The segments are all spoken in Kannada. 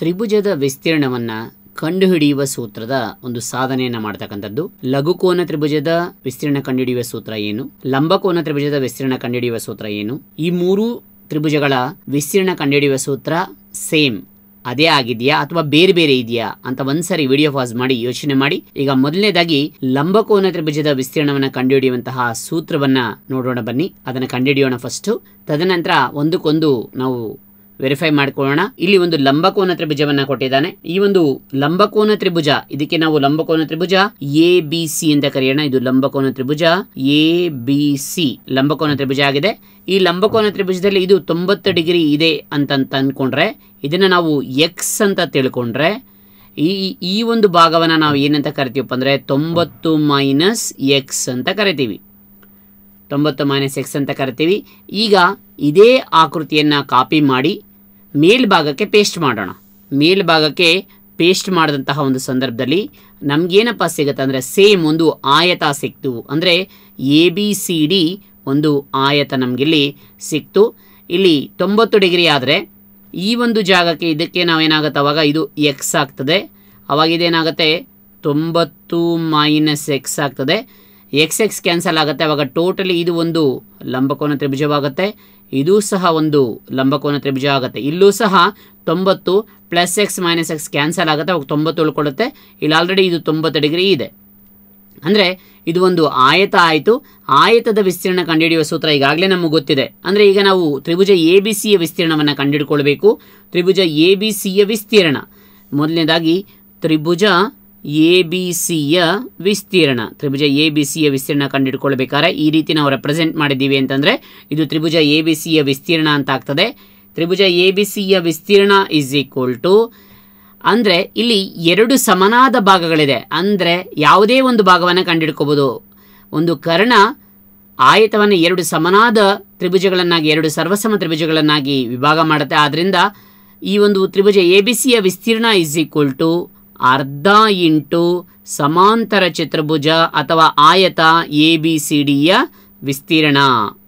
ತ್ರಿಭುಜದ ವಿಸ್ತೀರ್ಣವನ್ನು ಕಂಡುಹಿಡಿಯುವ ಸೂತ್ರದ ಒಂದು ಸಾಧನೆಯನ್ನು ಮಾಡ್ತಕ್ಕಂಥದ್ದು ಲಘುಕೋನ ತ್ರಿಭುಜದ ವಿಸ್ತೀರ್ಣ ಕಂಡುಹಿಡಿಯುವ ಸೂತ್ರ ಏನು ಲಂಬಕೋನ ತ್ರಿಭುಜದ ವಿಸ್ತೀರ್ಣ ಕಂಡುಹಿಡಿಯುವ ಸೂತ್ರ ಏನು ಈ ಮೂರು ತ್ರಿಭುಜಗಳ ವಿಸ್ತೀರ್ಣ ಕಂಡುಹಿಡಿಯುವ ಸೂತ್ರ ಸೇಮ್ ಅದೇ ಆಗಿದೆಯಾ ಅಥವಾ ಬೇರೆ ಬೇರೆ ಇದೆಯಾ ಅಂತ ಒಂದ್ಸರಿ ವಿಡಿಯೋ ಪಾಸ್ ಮಾಡಿ ಯೋಚನೆ ಮಾಡಿ ಈಗ ಮೊದಲನೇದಾಗಿ ಲಂಬಕೋನ ತ್ರಿಭುಜದ ವಿಸ್ತೀರ್ಣವನ್ನು ಕಂಡುಹಿಡಿಯುವಂತಹ ಸೂತ್ರವನ್ನ ನೋಡೋಣ ಬನ್ನಿ ಅದನ್ನ ಕಂಡುಹಿಡಿಯೋಣ ಫಸ್ಟ್ ತದನಂತರ ಒಂದಕ್ಕೊಂದು ನಾವು ವೆರಿಫೈ ಮಾಡ್ಕೊಳ್ಳೋಣ ಇಲ್ಲಿ ಒಂದು ಲಂಬಕೋನ ತ್ರಿಭುಜವನ್ನ ಕೊಟ್ಟಿದ್ದಾನೆ ಈ ಒಂದು ಲಂಬಕೋನ ತ್ರಿಭುಜ ಇದಕ್ಕೆ ನಾವು ಲಂಬಕೋನ ತ್ರಿಭುಜ ಎ ಬಿ ಸಿ ಅಂತ ಕರೆಯೋಣ ಇದು ಲಂಬಕೋನ ತ್ರಿಭುಜ ಎ ಬಿ ಸಿ ಲಂಬಕೋನ ತ್ರಿಭುಜ ಆಗಿದೆ ಈ ಲಂಬಕೋನ ತ್ರಿಭುಜದಲ್ಲಿ ಇದು ತೊಂಬತ್ತು ಡಿಗ್ರಿ ಇದೆ ಅಂತ ಅಂದ್ಕೊಂಡ್ರೆ ಇದನ್ನ ನಾವು ಎಕ್ಸ್ ಅಂತ ತಿಳ್ಕೊಂಡ್ರೆ ಈ ಈ ಒಂದು ಭಾಗವನ್ನು ನಾವು ಏನಂತ ಕರಿತೀವಪ್ಪ ಅಂದರೆ ತೊಂಬತ್ತು ಮೈನಸ್ ಎಕ್ಸ್ ಅಂತ ಕರಿತೀವಿ ತೊಂಬತ್ತು ಮೈನಸ್ ಎಕ್ಸ್ ಅಂತ ಕರಿತೀವಿ ಈಗ ಇದೇ ಆಕೃತಿಯನ್ನು ಕಾಪಿ ಮಾಡಿ ಮೇಲ್ಭಾಗಕ್ಕೆ ಪೇಸ್ಟ್ ಮಾಡೋಣ ಮೇಲ್ಭಾಗಕ್ಕೆ ಪೇಸ್ಟ್ ಮಾಡಿದಂತಹ ಒಂದು ಸಂದರ್ಭದಲ್ಲಿ ನಮಗೇನಪ್ಪ ಸಿಗುತ್ತೆ ಅಂದರೆ ಸೇಮ್ ಒಂದು ಆಯತ ಸಿಕ್ತು ಅಂದರೆ ಎ ಬಿ ಸಿ ಡಿ ಒಂದು ಆಯತ ನಮಗಿಲ್ಲಿ ಸಿಕ್ತು ಇಲ್ಲಿ ತೊಂಬತ್ತು ಡಿಗ್ರಿ ಆದರೆ ಈ ಒಂದು ಜಾಗಕ್ಕೆ ಇದಕ್ಕೆ ನಾವೇನಾಗುತ್ತೆ ಅವಾಗ ಇದು ಎಕ್ಸ್ ಆಗ್ತದೆ ಅವಾಗ ಇದೇನಾಗುತ್ತೆ ತೊಂಬತ್ತು ಮೈನಸ್ ಎಕ್ಸ್ ಆಗ್ತದೆ ಎಕ್ಸ್ ಎಕ್ಸ್ ಕ್ಯಾನ್ಸಲ್ ಆಗುತ್ತೆ ಆವಾಗ ಟೋಟಲಿ ಇದು ಒಂದು ಲಂಬಕೋನ ತ್ರಿಭುಜವಾಗುತ್ತೆ ಇದೂ ಸಹ ಒಂದು ಲಂಬಕೋನ ತ್ರಿಭುಜ ಆಗುತ್ತೆ ಇಲ್ಲೂ ಸಹ ತೊಂಬತ್ತು plus X minus X cancel ಆಗುತ್ತೆ ಅವಾಗ ತೊಂಬತ್ತು ಉಳ್ಕೊಳ್ಳುತ್ತೆ ಇಲ್ಲಿ ಆಲ್ರೆಡಿ ಇದು ತೊಂಬತ್ತು ಡಿಗ್ರಿ ಇದೆ ಅಂದರೆ ಇದು ಒಂದು ಆಯತ ಆಯಿತು ಆಯತದ ವಿಸ್ತೀರ್ಣ ಕಂಡುಹಿಡಿಯುವ ಸೂತ್ರ ಈಗಾಗಲೇ ನಮಗೆ ಗೊತ್ತಿದೆ ಅಂದರೆ ಈಗ ನಾವು ತ್ರಿಭುಜ ಎ ಬಿ ಸಿಯ ವಿಸ್ತೀರ್ಣವನ್ನು ಕಂಡುಹಿಡ್ಕೊಳ್ಬೇಕು ತ್ರಿಭುಜ ಎ ಬಿ ಸಿಯ ವಿಸ್ತೀರ್ಣ ಮೊದಲನೇದಾಗಿ ತ್ರಿಭುಜ ಎ ಬಿ ಸಿಯ ವಿಸ್ತೀರ್ಣ ತ್ರಿಭುಜ ಎ ಬಿ ಸಿಯ ವಿಸ್ತೀರ್ಣ ಕಂಡುಹಿಡ್ಕೊಳ್ಬೇಕಾದ್ರೆ ಈ ರೀತಿ ನಾವು ರೆಪ್ರೆಸೆಂಟ್ ಮಾಡಿದ್ದೀವಿ ಅಂತಂದರೆ ಇದು ತ್ರಿಭುಜ ಎ ಬಿ ಸಿಯ ವಿಸ್ತೀರ್ಣ ಅಂತ ಆಗ್ತದೆ ತ್ರಿಭುಜ ಎ ಬಿ ಸಿಯ ವಿಸ್ತೀರ್ಣ ಈಸ್ ಈಕ್ವಲ್ ಟು ಅಂದರೆ ಇಲ್ಲಿ ಎರಡು ಸಮನಾದ ಭಾಗಗಳಿದೆ ಅಂದರೆ ಯಾವುದೇ ಒಂದು ಭಾಗವನ್ನು ಕಂಡುಹಿಡ್ಕೋಬೋದು ಒಂದು ಕರ್ಣ ಆಯತವನ್ನು ಎರಡು ಸಮನಾದ ತ್ರಿಭುಜಗಳನ್ನಾಗಿ ಎರಡು ಸರ್ವಸಮ ತ್ರಿಭುಜಗಳನ್ನಾಗಿ ವಿಭಾಗ ಮಾಡುತ್ತೆ ಆದ್ದರಿಂದ ಈ ಒಂದು ತ್ರಿಭುಜ ಎ ಬಿ ಸಿಯ ವಿಸ್ತೀರ್ಣ ಇಸ್ ಈಕ್ವಲ್ ಟು ಅರ್ಧ ಇಂಟು ಸಮಾಂತರ ಚತುರ್ಭುಜ ಅಥವಾ ಆಯತ ಎ ಬಿ ಸಿ ಡಿಯ ವಿಸ್ತೀರ್ಣ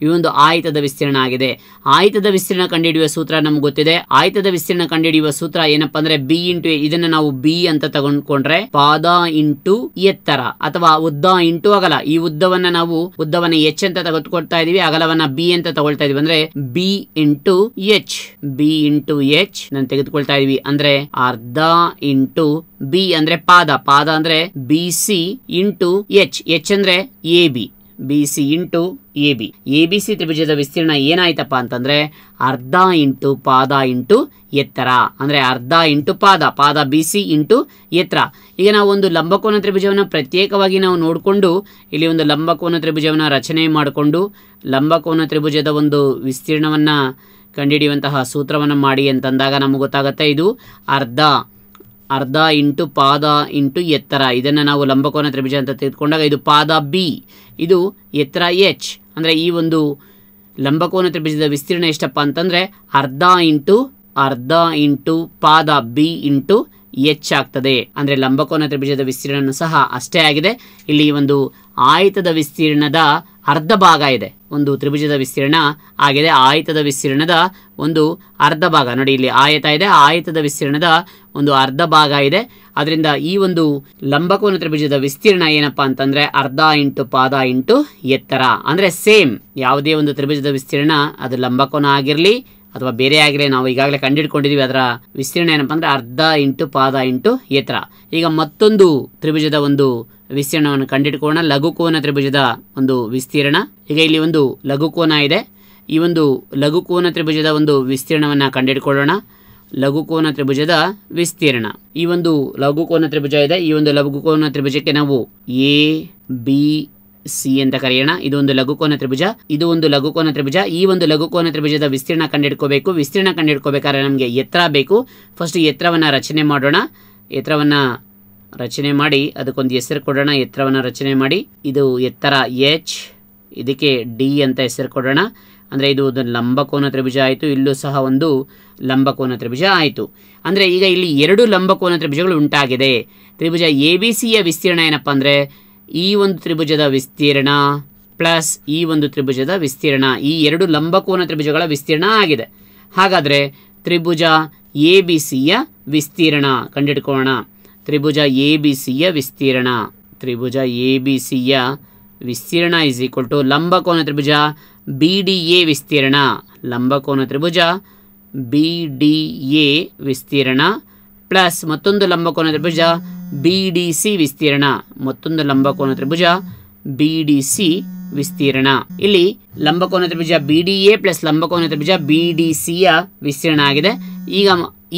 ಈ ಒಂದು ಆಯತದ ವಿಸ್ತೀರ್ಣ ಆಗಿದೆ ಆಯತದ ವಿಸ್ತೀರ್ಣ ಕಂಡುಹಿಡಿಯುವ ಸೂತ್ರ ನಮ್ಗೆ ಗೊತ್ತಿದೆ ಆಯತದ ವಿಸ್ತೀರ್ಣ ಕಂಡುಹಿಡಿಯುವ ಸೂತ್ರ ಏನಪ್ಪಾ ಅಂದ್ರೆ ಬಿ ಇಂಟು ಇದನ್ನ ನಾವು ಬಿ ಅಂತ ತಗೊಂಡ್ಕೊಂಡ್ರೆ ಪಾದ ಇಂಟು ಎತ್ತರ ಅಥವಾ ಉದ್ದ ಇಂಟು ಅಗಲ ಈ ಉದ್ದವನ್ನ ನಾವು ಉದ್ದವನ್ನ ಎಚ್ ಅಂತ ತೆಗೆದುಕೊಳ್ತಾ ಇದೀವಿ ಅಗಲವನ್ನ ಬಿ ಅಂತ ತಗೊಳ್ತಾ ಇದೀವಿ ಅಂದ್ರೆ B into H B into H ನಾನು ತೆಗೆದುಕೊಳ್ತಾ ಇದೀವಿ ಅಂದ್ರೆ ಅರ್ಧ ಇಂಟು ಬಿ ಅಂದ್ರೆ ಪಾದ ಪಾದ ಅಂದ್ರೆ B C into H H ಅಂದ್ರೆ A B B C into A B A B C ತ್ರಿಭುಜದ ವಿಸ್ತೀರ್ಣ ಏನಾಯ್ತಪ್ಪ ಅಂತಂದರೆ ಅರ್ಧ ಇಂಟು ಪಾದ ಇಂಟು ಎತ್ತರ ಅಂದರೆ ಅರ್ಧ ಇಂಟು ಪಾದ ಪಾದ ಬಿ ಸಿ ಇಂಟು ಎತ್ತರ ಈಗ ನಾವು ಒಂದು ಲಂಬಕೋನ ತ್ರಿಭುಜವನ್ನು ಪ್ರತ್ಯೇಕವಾಗಿ ನಾವು ನೋಡಿಕೊಂಡು ಇಲ್ಲಿ ಒಂದು ಲಂಬಕೋನ ತ್ರಿಭುಜವನ್ನು ರಚನೆ ಮಾಡಿಕೊಂಡು ಲಂಬಕೋನ ತ್ರಿಭುಜದ ಒಂದು ವಿಸ್ತೀರ್ಣವನ್ನು ಕಂಡುಹಿಡಿಯುವಂತಹ ಸೂತ್ರವನ್ನು ಮಾಡಿ ಅಂತಂದಾಗ ನಮಗೆ ಗೊತ್ತಾಗುತ್ತೆ ಇದು ಅರ್ಧ ಅರ್ಧ ಇಂಟು ಪಾದ ಇಂಟು ಎತ್ತರ ಇದನ್ನು ನಾವು ಲಂಬಕೋನ ತ್ರಿಭುಜ ಅಂತ ತೆಗೆದುಕೊಂಡಾಗ ಇದು ಪಾದ ಬಿ ಇದು ಎತ್ತರ ಎಚ್ ಅಂದರೆ ಈ ಒಂದು ಲಂಬಕೋನ ತ್ರಿಭುಜದ ವಿಸ್ತೀರ್ಣ ಎಷ್ಟಪ್ಪ ಅಂತಂದರೆ ಅರ್ಧ ಇಂಟು ಅರ್ಧ ಇಂಟು ಪಾದ ಬಿ ಇಂಟು ಎಚ್ ಆಗ್ತದೆ ಅಂದರೆ ಲಂಬಕೋನ ತ್ರಿಭುಜದ ವಿಸ್ತೀರ್ಣನೂ ಸಹ ಅಷ್ಟೇ ಆಗಿದೆ ಇಲ್ಲಿ ಒಂದು ಆಯತದ ವಿಸ್ತೀರ್ಣದ ಅರ್ಧ ಭಾಗ ಇದೆ ಒಂದು ತ್ರಿಭುಜದ ವಿಸ್ತೀರ್ಣ ಆಗಿದೆ ಆಯತದ ವಿಸ್ತೀರ್ಣದ ಒಂದು ಅರ್ಧ ಭಾಗ ನೋಡಿ ಇಲ್ಲಿ ಆಯತ ಇದೆ ಆಯತದ ವಿಸ್ತೀರ್ಣದ ಒಂದು ಅರ್ಧ ಭಾಗ ಇದೆ ಅದರಿಂದ ಈ ಒಂದು ಲಂಬಕೋನ ತ್ರಿಭುಜದ ವಿಸ್ತೀರ್ಣ ಏನಪ್ಪ ಅಂತಂದ್ರೆ ಅರ್ಧ ಇಂಟು ಪಾದ ಇಂಟು ಎತ್ತರ ಅಂದ್ರೆ ಸೇಮ್ ಯಾವುದೇ ಒಂದು ತ್ರಿಭುಜದ ವಿಸ್ತೀರ್ಣ ಅದು ಲಂಬಕೋನ ಆಗಿರಲಿ ಅಥವಾ ಬೇರೆ ಆಗಲಿ ನಾವು ಈಗಾಗಲೇ ಕಂಡುಹಿಡ್ಕೊಂಡಿದ್ದೀವಿ ಅದರ ವಿಸ್ತೀರ್ಣ ಏನಪ್ಪ ಅಂದ್ರೆ ಅರ್ಧ ಇಂಟು ಪಾದ ಇಂಟು ಎತ್ತರ ಈಗ ಮತ್ತೊಂದು ತ್ರಿಭುಜದ ಒಂದು ವಿಸ್ತೀರ್ಣವನ್ನು ಕಂಡಿಡ್ಕೋಣ ಲಘುಕೋನ ತ್ರಿಭುಜದ ಒಂದು ವಿಸ್ತೀರ್ಣ ಈಗ ಇಲ್ಲಿ ಒಂದು ಲಘುಕೋನ ಇದೆ ಈ ಒಂದು ಲಘುಕೋನ ತ್ರಿಭುಜದ ಒಂದು ವಿಸ್ತೀರ್ಣವನ್ನು ಕಂಡಿಡ್ಕೊಳ್ಳೋಣ ಲಘುಕೋನ ತ್ರಿಭುಜದ ವಿಸ್ತೀರ್ಣ ಈ ಒಂದು ಲಘುಕೋನ ತ್ರಿಭುಜ ಇದೆ ಈ ಒಂದು ಲಘುಕೋನ ತ್ರಿಭುಜಕ್ಕೆ ನಾವು ಎ ಬಿ ಸಿ ಅಂತ ಕರೆಯೋಣ ಇದು ಒಂದು ಲಘುಕೋನ ತ್ರಿಭುಜ ಇದು ಒಂದು ಲಘುಕೋನ ತ್ರಿಭುಜ ಈ ಒಂದು ಲಘುಕೋನ ತ್ರಿಭುಜದ ವಿಸ್ತೀರ್ಣ ಕಂಡಿಡ್ಕೋಬೇಕು ವಿಸ್ತೀರ್ಣ ಕಂಡಿಡ್ಕೋಬೇಕಾದ್ರೆ ನಮಗೆ ಎತ್ತರ ಬೇಕು ಫಸ್ಟ್ ಎತ್ತರವನ್ನು ರಚನೆ ಮಾಡೋಣ ಎತ್ತರವನ್ನು ರಚನೆ ಮಾಡಿ ಅದಕ್ಕೊಂದು ಹೆಸರು ಕೊಡೋಣ ಎತ್ತರವನ್ನು ರಚನೆ ಮಾಡಿ ಇದು ಎತ್ತರ ಎಚ್ ಇದಕ್ಕೆ ಡಿ ಅಂತ ಹೆಸರು ಕೊಡೋಣ ಅಂದರೆ ಇದು ಒಂದು ಲಂಬಕೋನ ತ್ರಿಭುಜ ಆಯಿತು ಇಲ್ಲೂ ಸಹ ಒಂದು ಲಂಬಕೋನ ತ್ರಿಭುಜ ಆಯಿತು ಅಂದರೆ ಈಗ ಇಲ್ಲಿ ಎರಡು ಲಂಬಕೋನ ತ್ರಿಭುಜಗಳು ಉಂಟಾಗಿದೆ ತ್ರಿಭುಜ ಎ ಬಿ ಸಿಯ ವಿಸ್ತೀರ್ಣ ಏನಪ್ಪ ಅಂದರೆ ಈ ಒಂದು ತ್ರಿಭುಜದ ವಿಸ್ತೀರ್ಣ ಪ್ಲಸ್ ಈ ಒಂದು ತ್ರಿಭುಜದ ವಿಸ್ತೀರ್ಣ ಈ ಎರಡು ಲಂಬಕೋನ ತ್ರಿಭುಜಗಳ ವಿಸ್ತೀರ್ಣ ಆಗಿದೆ ಹಾಗಾದರೆ ತ್ರಿಭುಜ ಎ ಬಿ ಸಿಯ ವಿಸ್ತೀರ್ಣ ಕಂಡುಹಿಡ್ಕೋಣ ತ್ರಿಭುಜ ಎ ಬಿ ಸಿಯ ವಿಸ್ತೀರ್ಣ ತ್ರಿಭುಜ ಎ ಬಿ ಸಿಯ ವಿಸ್ತೀರ್ಣ ಇಸ್ ಈಕ್ವಲ್ ಟು ಲಂಬಕೋನ ತ್ರಿಭುಜ ಬಿ ಡಿ ಎ ವಿಸ್ತೀರ್ಣ ಲಂಬಕೋನ ತ್ರಿಭುಜ ಬಿ ಡಿ ಎ ವಿಸ್ತೀರ್ಣ ಪ್ಲಸ್ ಮತ್ತೊಂದು ಲಂಬಕೋನ ತ್ರಿಭುಜ ಬಿ ಡಿ ಸಿ ವಿಸ್ತೀರ್ಣ ಮತ್ತೊಂದು ಲಂಬಕೋನ ತ್ರಿಭುಜ ಬಿ ಡಿ ಸಿ ವಿಸ್ತೀರ್ಣ ಇಲ್ಲಿ ಲಂಬಕೋನ ತ್ರಿಭುಜ ಬಿ ಡಿ ಎ ಪ್ಲಸ್ ಲಂಬಕೋನ ತ್ರಿಭುಜ ಬಿ ಡಿ ಸಿಯ ವಿಸ್ತೀರ್ಣ ಆಗಿದೆ ಈಗ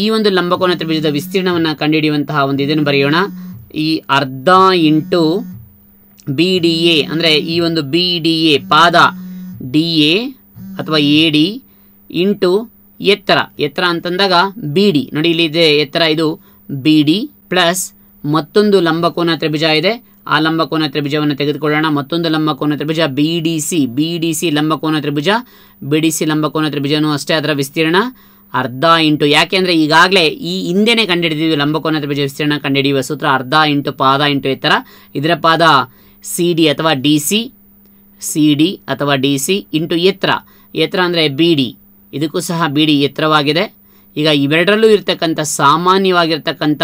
ಈ ಒಂದು ಲಂಬಕೋನ ತ್ರಿಭುಜದ ವಿಸ್ತೀರ್ಣವನ್ನು ಕಂಡುಹಿಡಿಯುವಂತಹ ಒಂದು ಇದನ್ನು ಬರೆಯೋಣ ಈ ಅರ್ಧ ಇಂಟು ಬಿ ಡಿ ಎ ಅಂದರೆ ಈ ಒಂದು ಬಿ ಡಿ ಎ ಪಾದ ಡಿ ಎ ಅಥವಾ ಎ ಡಿ ಇಂಟು ಎತ್ತರ ಎತ್ತರ ಅಂತಂದಾಗ ಬಿ ಡಿ ನೋಡಿ ಇಲ್ಲಿ ಇದೆ ಎತ್ತರ ಇದು ಬಿ ಡಿ ಪ್ಲಸ್ ಮತ್ತೊಂದು ಲಂಬಕೋನ ತ್ರಿಭುಜ ಇದೆ ಆ ಲಂಬಕೋನ ತ್ರಿಭುಜವನ್ನು ತೆಗೆದುಕೊಳ್ಳೋಣ ಮತ್ತೊಂದು ಲಂಬಕೋನ ತ್ರಿಭುಜ B D C B D C ಲಂಬಕೋನ ತ್ರಿಭುಜ ಬಿ ಡಿ ಸಿ ಲಂಬಕೋನ ತ್ರಿಭುಜನೂ ಅಷ್ಟೇ ಅದರ ವಿಸ್ತೀರ್ಣ ಅರ್ಧ ಇಂಟು ಅಂದರೆ ಈಗಾಗಲೇ ಈ ಹಿಂದೆನೇ ಕಂಡಿಡಿದೀವಿ ಲಂಬಕೋನ ತ್ರಿಭುಜ ವಿಸ್ತೀರ್ಣ ಸೂತ್ರ ಅರ್ಧ ಇಂಟು ಪಾದ ಇಂಟು ಎತ್ತರ ಇದರ ಪಾದ ಸಿ ಡಿ ಅಥವಾ ಡಿ ಸಿ ಸಿ ಡಿ ಅಥವಾ ಡಿ ಸಿ ಇಂಟು ಎತ್ತರ ಎತ್ತರ ಅಂದರೆ ಬಿ ಡಿ ಇದಕ್ಕೂ ಸಹ ಬಿ ಡಿ ಎತ್ತರವಾಗಿದೆ ಈಗ ಇವೆರಡರಲ್ಲೂ ಇರತಕ್ಕಂಥ ಸಾಮಾನ್ಯವಾಗಿರ್ತಕ್ಕಂಥ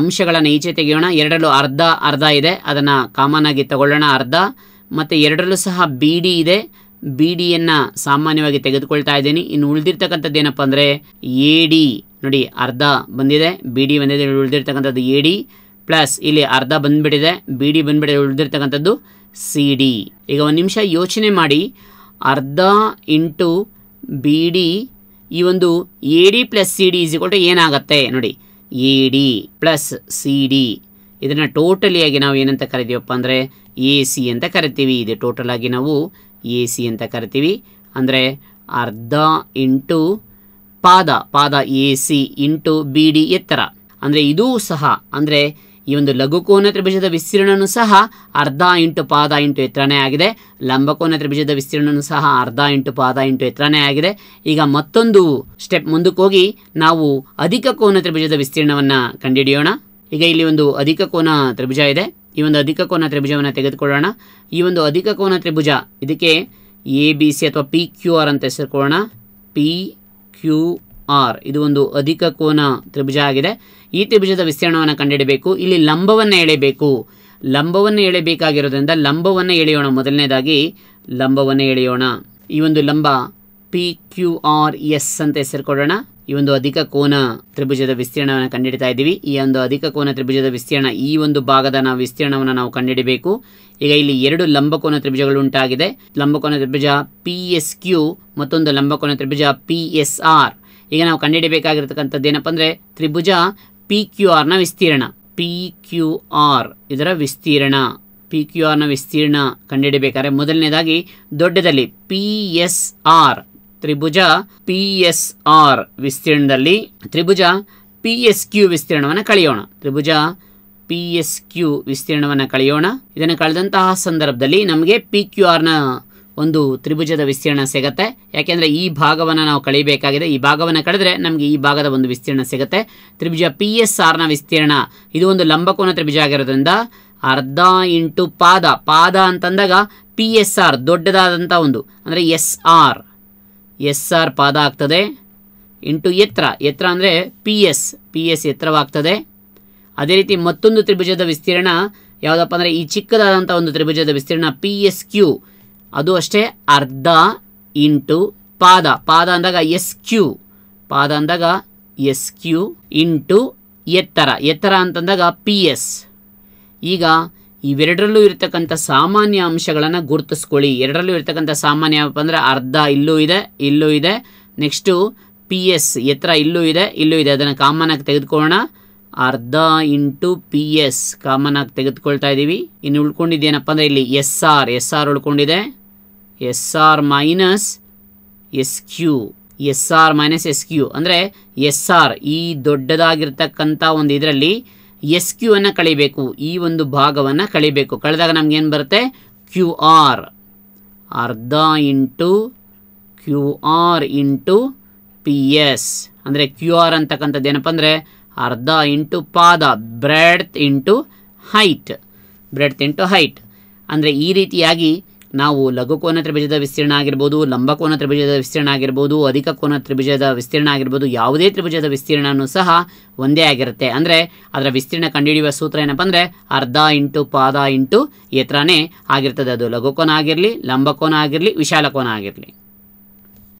ಅಂಶಗಳನ್ನು ಈಚೆ ತೆಗೆಯೋಣ ಎರಡರಲ್ಲೂ ಅರ್ಧ ಅರ್ಧ ಇದೆ ಅದನ್ನು ಕಾಮನ್ ಆಗಿ ತಗೊಳ್ಳೋಣ ಅರ್ಧ ಮತ್ತು ಎರಡರಲ್ಲೂ ಸಹ ಬಿ ಡಿ ಇದೆ ಬಿ ಡಿಯನ್ನು ಸಾಮಾನ್ಯವಾಗಿ ತೆಗೆದುಕೊಳ್ತಾ ಇದ್ದೀನಿ ಇನ್ನು ಉಳಿದಿರ್ತಕ್ಕಂಥದ್ದು ಏನಪ್ಪ ಅಂದರೆ ಎ ಡಿ ನೋಡಿ ಅರ್ಧ ಬಂದಿದೆ ಬಿ ಡಿ ಬಂದಿದೆ ಉಳಿದಿರ್ತಕ್ಕಂಥದ್ದು ಎ ಡಿ ಪ್ಲಸ್ ಇಲ್ಲಿ ಅರ್ಧ ಬಂದುಬಿಟ್ಟಿದೆ ಬಿ ಡಿ ಬಂದುಬಿಟ್ಟಿದೆ ಉಳಿದಿರ್ತಕ್ಕಂಥದ್ದು ಸಿ ಡಿ ಈಗ ಒಂದು ನಿಮಿಷ ಯೋಚನೆ ಮಾಡಿ ಅರ್ಧ ಇಂಟು ಬಿ ಡಿ ಈ ಒಂದು A D plus C D ಇಸಿಕೊಟ್ಟು ಏನಾಗುತ್ತೆ ನೋಡಿ A D plus C D ಇದನ್ನು ಟೋಟಲಿಯಾಗಿ ನಾವು ಏನಂತ ಕರಿತೀವಪ್ಪ ಅಂದರೆ ಎ ಸಿ ಅಂತ ಕರಿತೀವಿ ಇದು ಟೋಟಲಾಗಿ ನಾವು ಎ ಸಿ ಅಂತ ಕರಿತೀವಿ ಅಂದರೆ ಅರ್ಧ ಇಂಟು ಪಾದ ಪಾದ A C into B D ಎತ್ತರ ಅಂದರೆ ಇದೂ ಸಹ ಅಂದರೆ ಈ ಒಂದು ಲಘುಕೋನ ತ್ರಿಭುಜದ ವಿಸ್ತೀರ್ಣನು ಸಹ ಅರ್ಧ ಇಂಟು ಪಾದ ಇಂಟು ಎತ್ತರನೇ ಆಗಿದೆ ಲಂಬಕೋನ ತ್ರಿಭುಜದ ವಿಸ್ತೀರ್ಣನು ಸಹ ಅರ್ಧ ಇಂಟು ಪಾದ ಇಂಟು ಎತ್ತರನೇ ಆಗಿದೆ ಈಗ ಮತ್ತೊಂದು ಸ್ಟೆಪ್ ಮುಂದಕ್ಕೆ ಹೋಗಿ ನಾವು ಅಧಿಕ ಕೋನ ತ್ರಿಭುಜದ ವಿಸ್ತೀರ್ಣವನ್ನು ಕಂಡುಹಿಡಿಯೋಣ ಈಗ ಇಲ್ಲಿ ಒಂದು ಅಧಿಕ ಕೋನ ತ್ರಿಭುಜ ಇದೆ ಈ ಒಂದು ಅಧಿಕ ಕೋನ ತ್ರಿಭುಜವನ್ನು ತೆಗೆದುಕೊಳ್ಳೋಣ ಈ ಒಂದು ಅಧಿಕ ಕೋನ ತ್ರಿಭುಜ ಇದಕ್ಕೆ ಎ ಬಿ ಸಿ ಅಥವಾ ಪಿ ಕ್ಯೂ ಆರ್ ಅಂತ ಹೆಸರುಕೊಳ್ಳೋಣ ಪಿ ಕ್ಯೂ ಆರ್ ಇದು ಒಂದು ಅಧಿಕ ಕೋನ ತ್ರಿಭುಜ ಆಗಿದೆ ಈ ತ್ರಿಭುಜದ ವಿಸ್ತೀರ್ಣವನ್ನು ಕಂಡಿಡಬೇಕು ಇಲ್ಲಿ ಲಂಬವನ್ನು ಎಳೆಯಬೇಕು ಲಂಬವನ್ನು ಎಳೆಯಬೇಕಾಗಿರೋದ್ರಿಂದ ಲಂಬವನ್ನು ಎಳೆಯೋಣ ಮೊದಲನೇದಾಗಿ ಲಂಬವನ್ನು ಎಳೆಯೋಣ ಈ ಒಂದು ಲಂಬ ಪಿ ಕ್ಯೂ ಆರ್ ಎಸ್ ಅಂತ ಹೆಸರು ಈ ಒಂದು ಅಧಿಕ ಕೋನ ತ್ರಿಭುಜದ ವಿಸ್ತೀರ್ಣವನ್ನು ಕಂಡುಹಿಡಿತಾ ಇದ್ದೀವಿ ಈ ಒಂದು ಅಧಿಕ ಕೋನ ತ್ರಿಭುಜದ ವಿಸ್ತೀರ್ಣ ಈ ಒಂದು ಭಾಗದ ನಾವು ವಿಸ್ತೀರ್ಣವನ್ನು ನಾವು ಕಂಡುಹಿಡಬೇಕು ಈಗ ಇಲ್ಲಿ ಎರಡು ಲಂಬಕೋನ ತ್ರಿಭುಜಗಳು ಉಂಟಾಗಿದೆ ಲಂಬಕೋನ ತ್ರಿಭುಜ ಪಿ ಎಸ್ ಕ್ಯೂ ಮತ್ತೊಂದು ಲಂಬಕೋನ ತ್ರಿಭುಜ ಪಿ ಎಸ್ ಆರ್ ಈಗ ನಾವು ಕಂಡುಹಿಡಬೇಕಾಗಿರ್ತಕ್ಕಂಥದ್ದು ಏನಪ್ಪ ಅಂದರೆ ತ್ರಿಭುಜ ಪಿ ಕ್ಯೂ ಆರ್ನ ವಿಸ್ತೀರ್ಣ ಪಿ ಕ್ಯೂ ಆರ್ ಇದರ ವಿಸ್ತೀರ್ಣ ಪಿ ಕ್ಯೂ ಆರ್ನ ವಿಸ್ತೀರ್ಣ ಕಂಡುಹಿಡಬೇಕಾದ್ರೆ ಮೊದಲನೇದಾಗಿ ದೊಡ್ಡದಲ್ಲಿ ಪಿ ಎಸ್ ಆರ್ ತ್ರಿಭುಜ ಪಿ ಎಸ್ ಆರ್ ವಿಸ್ತೀರ್ಣದಲ್ಲಿ ತ್ರಿಭುಜ ಪಿ ಎಸ್ ಕ್ಯೂ ವಿಸ್ತೀರ್ಣವನ್ನು ಕಳೆಯೋಣ ತ್ರಿಭುಜ ಪಿ ಎಸ್ ಕ್ಯೂ ವಿಸ್ತೀರ್ಣವನ್ನು ಕಳೆಯೋಣ ಇದನ್ನು ಕಳೆದಂತಹ ಸಂದರ್ಭದಲ್ಲಿ ನಮಗೆ ಪಿ ಕ್ಯೂ ಆರ್ನ ಒಂದು ತ್ರಿಭುಜದ ವಿಸ್ತೀರ್ಣ ಸಿಗುತ್ತೆ ಯಾಕೆಂದರೆ ಈ ಭಾಗವನ್ನು ನಾವು ಕಳಿಬೇಕಾಗಿದೆ ಈ ಭಾಗವನ್ನು ಕಳೆದ್ರೆ ನಮಗೆ ಈ ಭಾಗದ ಒಂದು ವಿಸ್ತೀರ್ಣ ಸಿಗುತ್ತೆ ತ್ರಿಭುಜ ಪಿ ಎಸ್ ಆರ್ನ ವಿಸ್ತೀರ್ಣ ಇದು ಒಂದು ಲಂಬಕೋನ ತ್ರಿಭುಜ ಆಗಿರೋದ್ರಿಂದ ಅರ್ಧ ಇಂಟು ಪಾದ ಪಾದ ಅಂತಂದಾಗ ಪಿ ಎಸ್ ಆರ್ ದೊಡ್ಡದಾದಂಥ ಒಂದು ಅಂದರೆ ಎಸ್ ಆರ್ ಎಸ್ ಆರ್ ಪಾದ ಆಗ್ತದೆ ಇಂಟು ಎತ್ತರ ಎತ್ತರ ಅಂದರೆ ಪಿ ಎಸ್ ಪಿ ಎಸ್ ಎತ್ತರವಾಗ್ತದೆ ಅದೇ ರೀತಿ ಮತ್ತೊಂದು ತ್ರಿಭುಜದ ವಿಸ್ತೀರ್ಣ ಯಾವುದಪ್ಪ ಅಂದರೆ ಈ ಚಿಕ್ಕದಾದಂಥ ಒಂದು ತ್ರಿಭುಜದ ವಿಸ್ತೀರ್ಣ ಪಿ ಎಸ್ ಕ್ಯೂ ಅದು ಅಷ್ಟೇ ಅರ್ಧ ಇಂಟು ಪಾದ ಪಾದ ಅಂದಾಗ ಎಸ್ ಕ್ಯೂ ಪಾದ ಅಂದಾಗ ಎಸ್ ಕ್ಯೂ ಇಂಟು ಎತ್ತರ ಎತ್ತರ ಅಂತಂದಾಗ ಪಿ ಎಸ್ ಈಗ ಇವೆರಡರಲ್ಲೂ ಇರತಕ್ಕಂಥ ಸಾಮಾನ್ಯ ಅಂಶಗಳನ್ನು ಗುರುತಿಸ್ಕೊಳ್ಳಿ ಎರಡರಲ್ಲೂ ಇರತಕ್ಕಂಥ ಸಾಮಾನ್ಯ ಅಂದರೆ ಅರ್ಧ ಇಲ್ಲೂ ಇದೆ ಇಲ್ಲೂ ಇದೆ ನೆಕ್ಸ್ಟು ಪಿ ಎಸ್ ಎತ್ತರ ಇಲ್ಲೂ ಇದೆ ಇಲ್ಲೂ ಇದೆ ಅದನ್ನು ಕಾಮನ್ ಆಗಿ ತೆಗೆದುಕೊಳ್ಳೋಣ ಅರ್ಧ ಇಂಟು ಪಿ ಎಸ್ ಕಾಮನ್ ಆಗಿ ತೆಗೆದುಕೊಳ್ತಾ ಇದ್ದೀವಿ ಇನ್ನು ಉಳ್ಕೊಂಡಿದ್ದೇನಪ್ಪ ಅಂದರೆ ಇಲ್ಲಿ ಎಸ್ ಆರ್ ಎಸ್ ಆರ್ ಉಳ್ಕೊಂಡಿದೆ S R minus S Q S R minus S Q ಅಂದರೆ ಎಸ್ ಆರ್ ಈ ದೊಡ್ಡದಾಗಿರ್ತಕ್ಕಂಥ ಒಂದು ಇದರಲ್ಲಿ ಎಸ್ ಕ್ಯೂ ಅನ್ನು ಕಳಿಬೇಕು ಈ ಒಂದು ಭಾಗವನ್ನು ಕಳಿಬೇಕು ಕಳೆದಾಗ ನಮಗೇನು ಬರುತ್ತೆ ಕ್ಯೂ ಆರ್ ಅರ್ಧ into Q R into P S ಅಂದರೆ ಕ್ಯೂ ಆರ್ ಅಂತಕ್ಕಂಥದ್ದು ಏನಪ್ಪ ಅಂದರೆ ಅರ್ಧ ಇಂಟು ಪಾದ breadth into height breadth into height ಅಂದರೆ ಈ ರೀತಿಯಾಗಿ ನಾವು ಲಘುಕೋನ ತ್ರಿಭುಜದ ವಿಸ್ತೀರ್ಣ ಆಗಿರ್ಬೋದು ಲಂಬಕೋನ ತ್ರಿಭುಜದ ವಿಸ್ತೀರ್ಣ ಆಗಿರ್ಬೋದು ಅಧಿಕ ಕೋನ ತ್ರಿಭುಜದ ವಿಸ್ತೀರ್ಣ ಆಗಿರ್ಬೋದು ಯಾವುದೇ ತ್ರಿಭುಜದ ವಿಸ್ತೀರ್ಣವೂ ಸಹ ಒಂದೇ ಆಗಿರುತ್ತೆ ಅಂದರೆ ಅದರ ವಿಸ್ತೀರ್ಣ ಕಂಡುಹಿಡಿಯುವ ಸೂತ್ರ ಏನಪ್ಪ ಅಂದರೆ ಅರ್ಧ ಇಂಟು ಪಾದ ಇಂಟು ಎತ್ತರನೇ ಆಗಿರ್ತದೆ ಅದು ಲಘುಕೋನ ಆಗಿರಲಿ ಲಂಬಕೋನ ಆಗಿರಲಿ ವಿಶಾಲಕೋನ ಆಗಿರಲಿ